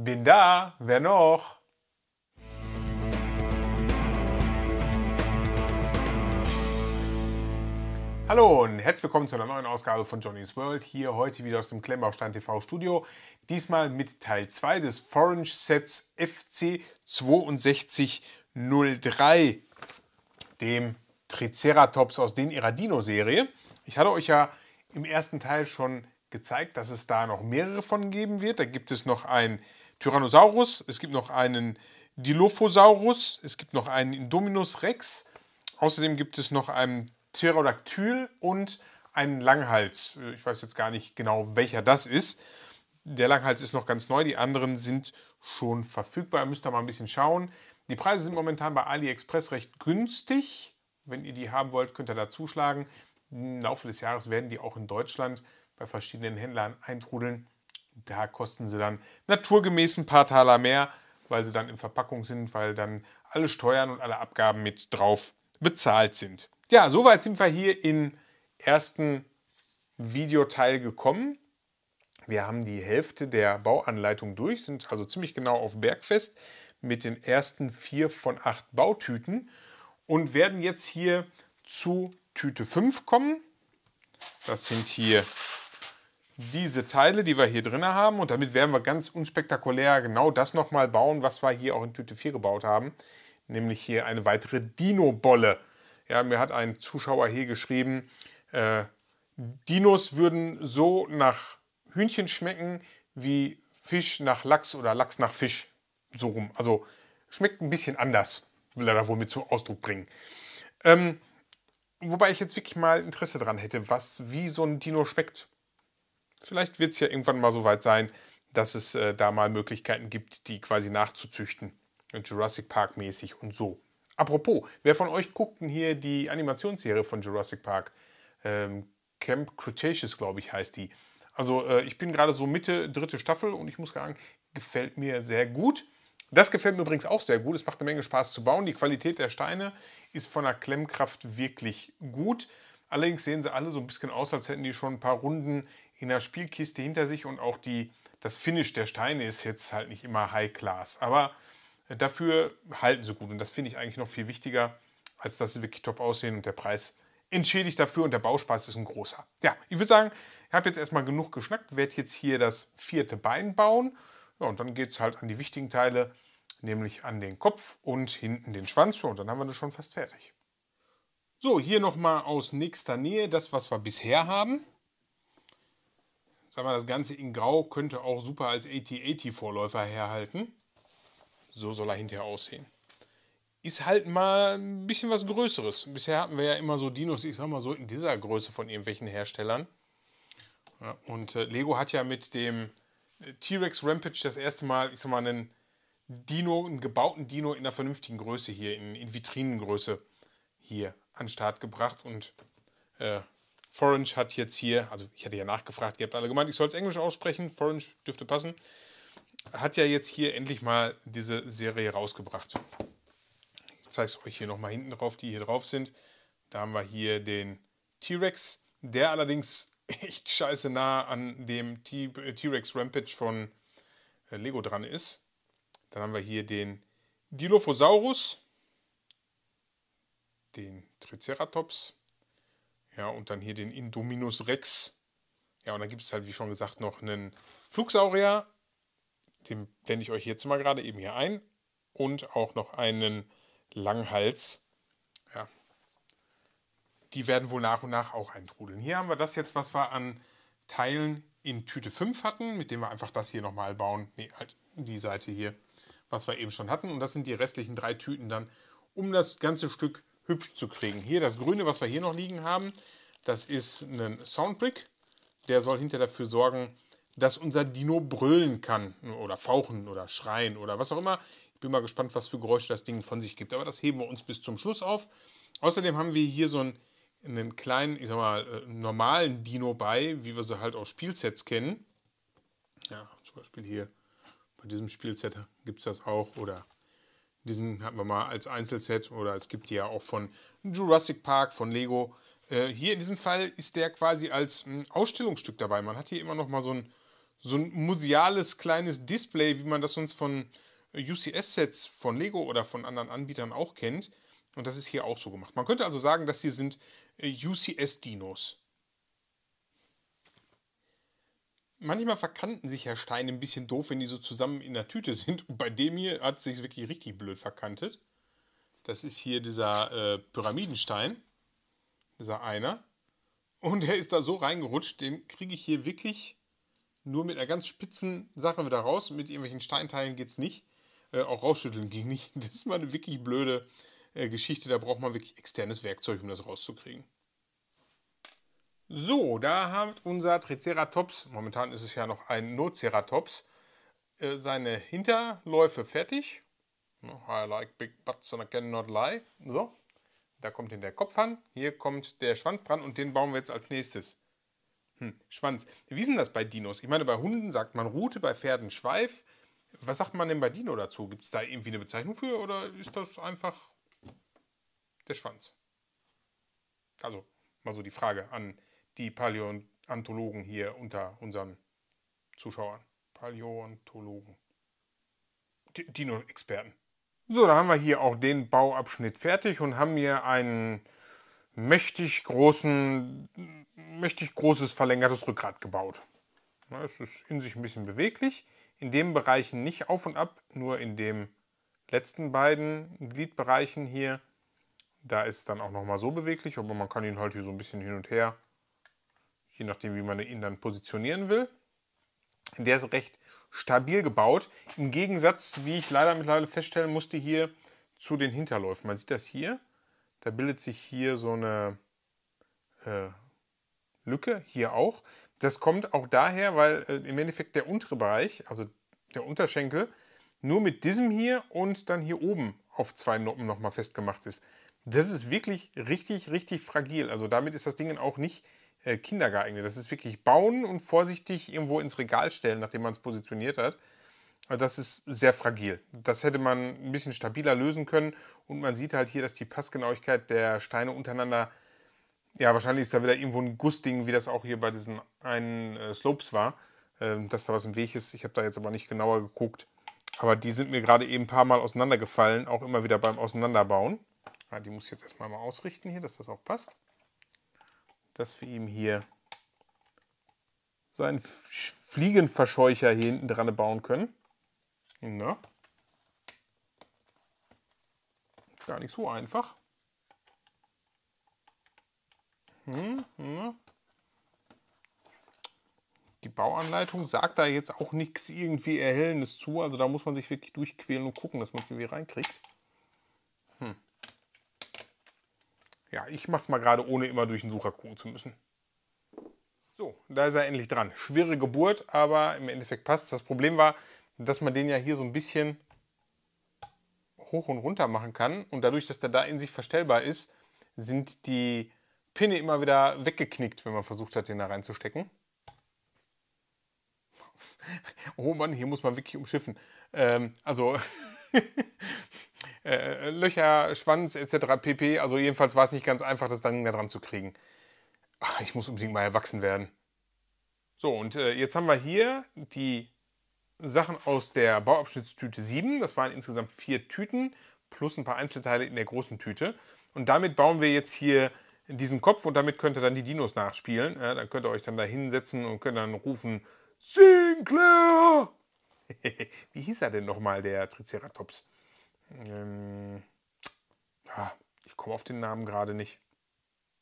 Bin da, wer noch? Hallo und herzlich willkommen zu einer neuen Ausgabe von Johnny's World. Hier heute wieder aus dem Klemmbaustein TV Studio. Diesmal mit Teil 2 des Foreign Sets FC 6203, dem Triceratops aus den Iradino-Serie. Ich hatte euch ja im ersten Teil schon gezeigt, dass es da noch mehrere von geben wird. Da gibt es noch ein Tyrannosaurus, es gibt noch einen Dilophosaurus, es gibt noch einen Indominus Rex, außerdem gibt es noch einen Pterodactyl und einen Langhals. Äh, ich weiß jetzt gar nicht genau, welcher das ist. Der Langhals ist noch ganz neu, die anderen sind schon verfügbar. Ihr Müsst da mal ein bisschen schauen. Die Preise sind momentan bei AliExpress recht günstig. Wenn ihr die haben wollt, könnt ihr da zuschlagen. Im Laufe des Jahres werden die auch in Deutschland bei verschiedenen Händlern eintrudeln da kosten sie dann naturgemäß ein paar Taler mehr, weil sie dann in Verpackung sind, weil dann alle Steuern und alle Abgaben mit drauf bezahlt sind. Ja, soweit sind wir hier im ersten Videoteil gekommen. Wir haben die Hälfte der Bauanleitung durch, sind also ziemlich genau auf Bergfest mit den ersten vier von acht Bautüten und werden jetzt hier zu Tüte 5 kommen. Das sind hier diese Teile, die wir hier drin haben. Und damit werden wir ganz unspektakulär genau das nochmal bauen, was wir hier auch in Tüte 4 gebaut haben. Nämlich hier eine weitere Dino-Bolle. Ja, mir hat ein Zuschauer hier geschrieben, äh, Dinos würden so nach Hühnchen schmecken wie Fisch nach Lachs oder Lachs nach Fisch. So rum. Also schmeckt ein bisschen anders, will er da wohl mit zum Ausdruck bringen. Ähm, wobei ich jetzt wirklich mal Interesse daran hätte, was, wie so ein Dino schmeckt. Vielleicht wird es ja irgendwann mal so weit sein, dass es äh, da mal Möglichkeiten gibt, die quasi nachzuzüchten. Äh, Jurassic Park mäßig und so. Apropos, wer von euch guckt denn hier die Animationsserie von Jurassic Park? Ähm, Camp Cretaceous, glaube ich, heißt die. Also äh, ich bin gerade so Mitte, dritte Staffel und ich muss sagen, gefällt mir sehr gut. Das gefällt mir übrigens auch sehr gut. Es macht eine Menge Spaß zu bauen. Die Qualität der Steine ist von der Klemmkraft wirklich gut. Allerdings sehen sie alle so ein bisschen aus, als hätten die schon ein paar Runden in der Spielkiste hinter sich und auch die, das Finish der Steine ist jetzt halt nicht immer High Class. Aber äh, dafür halten sie gut und das finde ich eigentlich noch viel wichtiger, als dass sie wirklich top aussehen und der Preis entschädigt dafür und der Bauspaß ist ein großer. Ja, ich würde sagen, ich habe jetzt erstmal genug geschnackt, werde jetzt hier das vierte Bein bauen. Ja, und dann geht es halt an die wichtigen Teile, nämlich an den Kopf und hinten den Schwanz. Und dann haben wir das schon fast fertig. So, hier nochmal aus nächster Nähe das, was wir bisher haben. Sag mal, das Ganze in Grau könnte auch super als AT-80-Vorläufer herhalten. So soll er hinterher aussehen. Ist halt mal ein bisschen was Größeres. Bisher hatten wir ja immer so Dinos, ich sag mal so in dieser Größe von irgendwelchen Herstellern. und äh, Lego hat ja mit dem äh, T-Rex Rampage das erste Mal, ich sag mal, einen Dino, einen gebauten Dino in einer vernünftigen Größe hier, in, in Vitrinengröße hier an den Start gebracht. Und äh, Forange hat jetzt hier, also ich hatte ja nachgefragt, ihr habt alle gemeint, ich soll es Englisch aussprechen, Forange dürfte passen, hat ja jetzt hier endlich mal diese Serie rausgebracht. Ich zeige es euch hier nochmal hinten drauf, die hier drauf sind. Da haben wir hier den T-Rex, der allerdings echt scheiße nah an dem äh, T-Rex Rampage von äh, Lego dran ist. Dann haben wir hier den Dilophosaurus, den Triceratops, ja, und dann hier den Indominus Rex. Ja, und dann gibt es halt, wie schon gesagt, noch einen Flugsaurier. Den blende ich euch jetzt mal gerade eben hier ein. Und auch noch einen Langhals. Ja. Die werden wohl nach und nach auch eintrudeln. Hier haben wir das jetzt, was wir an Teilen in Tüte 5 hatten, mit dem wir einfach das hier nochmal bauen. Nee, halt die Seite hier, was wir eben schon hatten. Und das sind die restlichen drei Tüten dann, um das ganze Stück hübsch zu kriegen. Hier das Grüne, was wir hier noch liegen haben, das ist ein Soundbrick. Der soll hinter dafür sorgen, dass unser Dino brüllen kann oder fauchen oder schreien oder was auch immer. Ich bin mal gespannt, was für Geräusche das Ding von sich gibt. Aber das heben wir uns bis zum Schluss auf. Außerdem haben wir hier so einen, einen kleinen, ich sag mal, äh, normalen Dino bei, wie wir sie halt aus Spielsets kennen. Ja, zum Beispiel hier bei diesem Spielset gibt es das auch oder diesen hatten wir mal als Einzelset oder es gibt die ja auch von Jurassic Park, von Lego. Äh, hier in diesem Fall ist der quasi als m, hm, Ausstellungsstück dabei. Man hat hier immer noch mal so ein, so ein museales kleines Display, wie man das sonst von UCS-Sets von Lego oder von anderen Anbietern auch kennt. Und das ist hier auch so gemacht. Man könnte also sagen, das hier sind äh, UCS-Dinos. Manchmal verkanten sich ja Steine ein bisschen doof, wenn die so zusammen in der Tüte sind. Und bei dem hier hat es sich wirklich richtig blöd verkantet. Das ist hier dieser äh, Pyramidenstein. Dieser einer. Und der ist da so reingerutscht, den kriege ich hier wirklich nur mit einer ganz spitzen Sache wieder raus. Mit irgendwelchen Steinteilen geht es nicht. Äh, auch rausschütteln ging nicht. Das ist mal eine wirklich blöde äh, Geschichte. Da braucht man wirklich externes Werkzeug, um das rauszukriegen. So, da hat unser Triceratops, momentan ist es ja noch ein Noceratops, äh, seine Hinterläufe fertig. I like big butts and I cannot lie. So, da kommt in der Kopf an, hier kommt der Schwanz dran und den bauen wir jetzt als nächstes. Hm, Schwanz. Wie ist denn das bei Dinos? Ich meine, bei Hunden sagt man Rute, bei Pferden Schweif. Was sagt man denn bei Dino dazu? Gibt es da irgendwie eine Bezeichnung für oder ist das einfach der Schwanz? Also, mal so die Frage an die Paläontologen hier unter unseren Zuschauern. Paläontologen. Dino-Experten. So, da haben wir hier auch den Bauabschnitt fertig und haben hier ein mächtig großen, mächtig großes verlängertes Rückgrat gebaut. Es ist in sich ein bisschen beweglich, in den Bereichen nicht auf und ab, nur in den letzten beiden Gliedbereichen hier. Da ist es dann auch nochmal so beweglich, aber man kann ihn halt hier so ein bisschen hin und her je nachdem, wie man ihn dann positionieren will. Der ist recht stabil gebaut. Im Gegensatz, wie ich leider mittlerweile feststellen musste, hier zu den Hinterläufen. Man sieht das hier. Da bildet sich hier so eine äh, Lücke, hier auch. Das kommt auch daher, weil äh, im Endeffekt der untere Bereich, also der Unterschenkel, nur mit diesem hier und dann hier oben auf zwei Noppen nochmal festgemacht ist. Das ist wirklich richtig, richtig fragil. Also damit ist das Ding auch nicht äh, Kinder geeignet. Das ist wirklich bauen und vorsichtig irgendwo ins Regal stellen, nachdem man es positioniert hat. Das ist sehr fragil. Das hätte man ein bisschen stabiler lösen können. Und man sieht halt hier, dass die Passgenauigkeit der Steine untereinander, ja, wahrscheinlich ist da wieder irgendwo ein Gussding, wie das auch hier bei diesen einen äh, Slopes war, äh, dass da was im Weg ist. Ich habe da jetzt aber nicht genauer geguckt. Aber die sind mir gerade eben ein paar Mal auseinandergefallen, auch immer wieder beim Auseinanderbauen. Ah, die muss ich jetzt erstmal mal ausrichten hier, dass das auch passt dass wir ihm hier seinen Fliegenverscheucher hier hinten dran bauen können. Na? Gar nicht so einfach. Hm, hm. Die Bauanleitung sagt da jetzt auch nichts irgendwie Erhellendes zu. Also da muss man sich wirklich durchquälen und gucken, dass man es irgendwie reinkriegt. Ja, ich mache es mal gerade, ohne immer durch den Sucher gucken zu müssen. So, da ist er endlich dran. Schwere Geburt, aber im Endeffekt passt es. Das Problem war, dass man den ja hier so ein bisschen hoch und runter machen kann. Und dadurch, dass der da in sich verstellbar ist, sind die Pinne immer wieder weggeknickt, wenn man versucht hat, den da reinzustecken. oh Mann, hier muss man wirklich umschiffen. Ähm, also... Äh, äh, Löcher, Schwanz etc. pp. Also jedenfalls war es nicht ganz einfach, das dann da dran zu kriegen. Ach, ich muss unbedingt mal erwachsen werden. So, und äh, jetzt haben wir hier die Sachen aus der Bauabschnittstüte 7. Das waren insgesamt vier Tüten plus ein paar Einzelteile in der großen Tüte. Und damit bauen wir jetzt hier diesen Kopf und damit könnt ihr dann die Dinos nachspielen. Ja, dann könnt ihr euch dann da hinsetzen und könnt dann rufen, Sinclair! Wie hieß er denn nochmal, der Triceratops? Ähm, ja, ah, ich komme auf den Namen gerade nicht.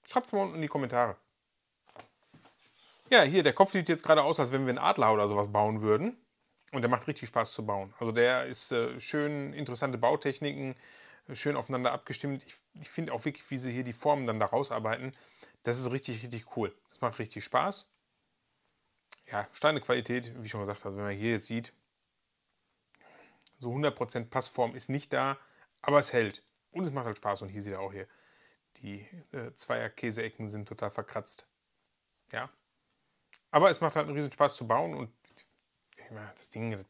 Schreibt es mal unten in die Kommentare. Ja, hier, der Kopf sieht jetzt gerade aus, als wenn wir einen Adler oder sowas bauen würden. Und der macht richtig Spaß zu bauen. Also der ist äh, schön, interessante Bautechniken, schön aufeinander abgestimmt. Ich, ich finde auch wirklich, wie sie hier die Formen dann da rausarbeiten, das ist richtig, richtig cool. Das macht richtig Spaß. Ja, Steinequalität, wie ich schon gesagt, habe, wenn man hier jetzt sieht, so 100% Passform ist nicht da, aber es hält. Und es macht halt Spaß. Und hier sieht er auch hier, die äh, Zweier-Käse-Ecken sind total verkratzt. Ja. Aber es macht halt einen riesen Spaß zu bauen und meine, das Ding das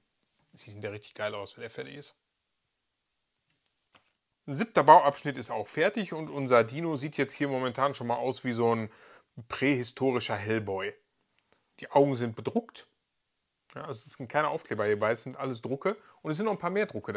sieht ja richtig geil aus, wenn er fertig ist. Siebter Bauabschnitt ist auch fertig und unser Dino sieht jetzt hier momentan schon mal aus wie so ein prähistorischer Hellboy. Die Augen sind bedruckt, ja, also es sind keine Aufkleber hierbei, es sind alles Drucke und es sind noch ein paar mehr Drucke da.